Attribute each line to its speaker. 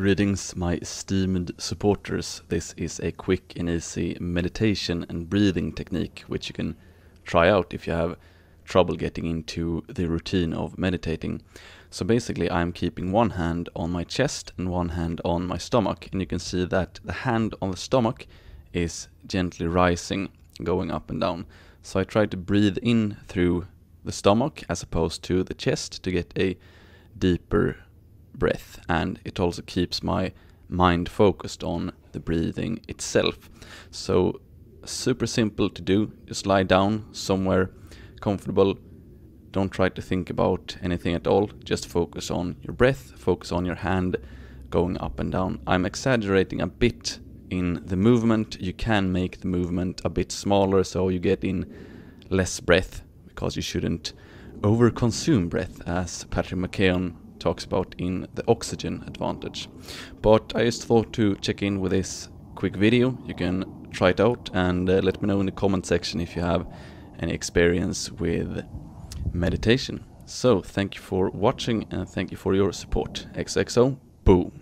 Speaker 1: Greetings, my esteemed supporters. This is a quick and easy meditation and breathing technique which you can try out if you have trouble getting into the routine of meditating. So basically, I'm keeping one hand on my chest and one hand on my stomach, and you can see that the hand on the stomach is gently rising, going up and down. So I try to breathe in through the stomach as opposed to the chest to get a deeper breath and it also keeps my mind focused on the breathing itself. So super simple to do. Just lie down somewhere comfortable. Don't try to think about anything at all. Just focus on your breath, focus on your hand going up and down. I'm exaggerating a bit in the movement. You can make the movement a bit smaller so you get in less breath because you shouldn't over-consume breath as Patrick McKeon talks about in the oxygen advantage. But I just thought to check in with this quick video. You can try it out and uh, let me know in the comment section if you have any experience with meditation. So thank you for watching and thank you for your support. XOXO,
Speaker 2: boom!